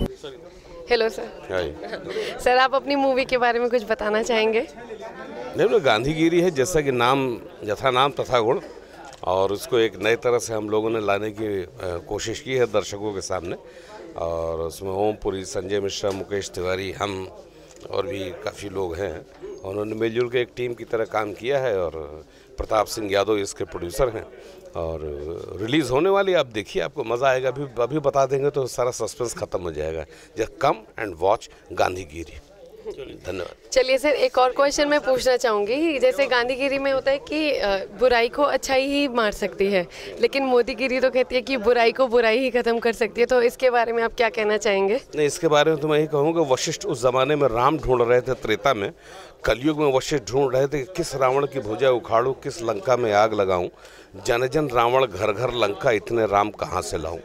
hello sir sir आप अपनी movie के बारे में कुछ बताना चाहेंगे नहीं गांधीगिरी है जैसा कि नाम जथा नाम तथा गुण और उसको एक नए तरह से हम लोगों ने लाने की कोशिश की है दर्शकों के सामने और उसमें ओम पुरी संजय मिश्रा मुकेश तिवारी हम और भी काफ़ी लोग हैं उन्होंने मिलजुल के एक टीम की तरह काम किया है और प्रताप सिंह यादव इसके प्रोड्यूसर हैं और रिलीज़ होने वाली आप देखिए आपको मज़ा आएगा अभी अभी बता देंगे तो सारा सस्पेंस ख़त्म हो जाएगा जब कम एंड वॉच गांधीगिरी धन्यवाद चलिए सर एक और क्वेश्चन मैं पूछना चाहूँगी जैसे गांधीगिरी में होता है कि बुराई को अच्छाई ही मार सकती है लेकिन मोदीगिरी तो कहती है कि बुराई को बुराई ही खत्म कर सकती है तो इसके बारे में आप क्या कहना चाहेंगे नहीं इसके बारे में तो मैं यही कहूँगा वशिष्ठ उस जमाने में राम ढूंढ रहे थे त्रेता में कलयुग में वशिष्ठ ढूंढ रहे थे कि किस रावण की भुजा उखाड़ू किस लंका में आग लगाऊं जन जन रावण घर घर लंका इतने राम कहाँ से लाऊं